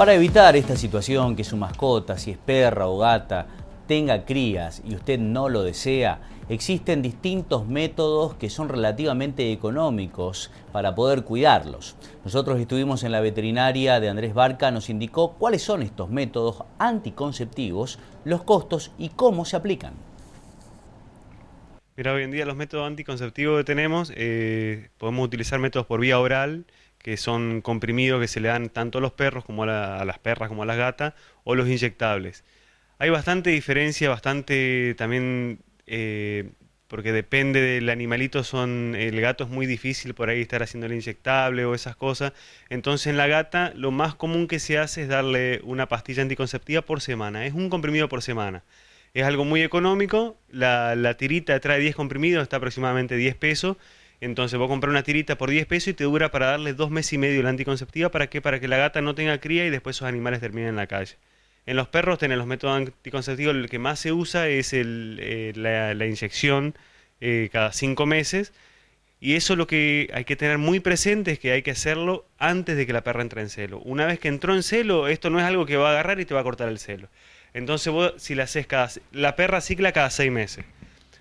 Para evitar esta situación que su mascota, si es perra o gata, tenga crías y usted no lo desea, existen distintos métodos que son relativamente económicos para poder cuidarlos. Nosotros estuvimos en la veterinaria de Andrés Barca, nos indicó cuáles son estos métodos anticonceptivos, los costos y cómo se aplican. Mira, hoy en día los métodos anticonceptivos que tenemos, eh, podemos utilizar métodos por vía oral, que son comprimidos que se le dan tanto a los perros como a, las perras como a las gatas, o los inyectables. Hay bastante diferencia, bastante también, eh, porque depende del animalito, son, el gato es muy difícil por ahí estar haciendo el inyectable o esas cosas. Entonces en la gata lo más común que se hace es darle una pastilla anticonceptiva por semana, es un comprimido por semana. Es algo muy económico, la, la tirita trae 10 comprimidos, está aproximadamente 10 pesos entonces vos comprar una tirita por 10 pesos y te dura para darle dos meses y medio la anticonceptiva. ¿Para qué? Para que la gata no tenga cría y después esos animales terminen en la calle. En los perros tenés los métodos anticonceptivos. El que más se usa es eh, la, inyección eh, cada cinco meses. Y eso lo que hay que tener muy presente es que hay que hacerlo antes de que la perra entre en celo. Una vez que entró en celo, esto no es algo que va a agarrar y te va a cortar el celo. Entonces vos si la haces cada... La perra cicla cada seis meses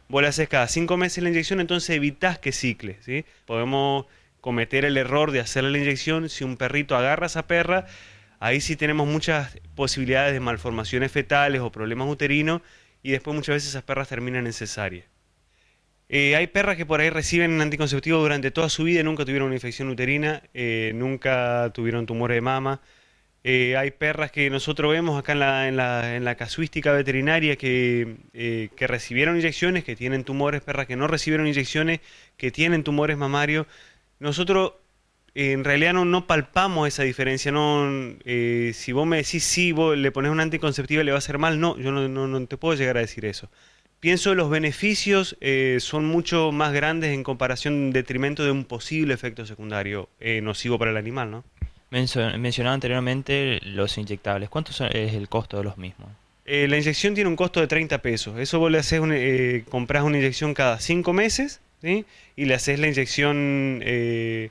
vos le haces cada cinco meses la inyección, entonces evitás que cicle. Podemos cometer el error de hacerle la inyección. Si un perrito agarra a esa perra, ahí sí tenemos muchas posibilidades de malformaciones fetales o problemas uterinos y después muchas veces esas perras terminan en cesárea. Eh, hay perras que por ahí reciben anticonceptivo durante toda su vida, nunca tuvieron una infección uterina, eh, nunca tuvieron tumores de mama, eh, hay perras que nosotros vemos acá en la, casuística veterinaria eh, que, recibieron inyecciones, que tienen tumores, perras que no recibieron inyecciones, que tienen tumores mamarios. Nosotros eh, en realidad no, no, palpamos esa diferencia. No, si vos me decís sí, vos le pones una anticonceptiva le va a hacer mal, no, yo no, te puedo llegar a decir eso. Pienso que los beneficios son mucho más grandes en comparación en detrimento de un posible efecto secundario nocivo para el animal, ¿no? mencionaba anteriormente los inyectables. ¿Cuánto es el costo de los mismos? Eh, la inyección tiene un costo de 30 pesos. Eso vos le haces, eh, compras una inyección cada 5 meses ¿sí? y le haces la inyección. Eh,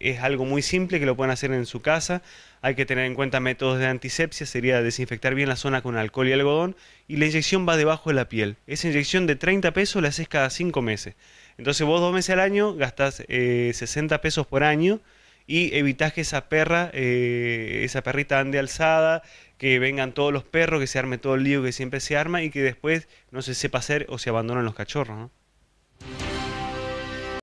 es algo muy simple que lo pueden hacer en su casa. Hay que tener en cuenta métodos de antisepsia, sería desinfectar bien la zona con alcohol y algodón. Y la inyección va debajo de la piel. Esa inyección de 30 pesos la haces cada 5 meses. Entonces vos dos meses al año gastás 60 pesos por año y evitas que esa perra, eh, esa perrita ande alzada, que vengan todos los perros, que se arme todo el lío que siempre se arma y que después no se sepa hacer o se abandonan los cachorros, ¿no?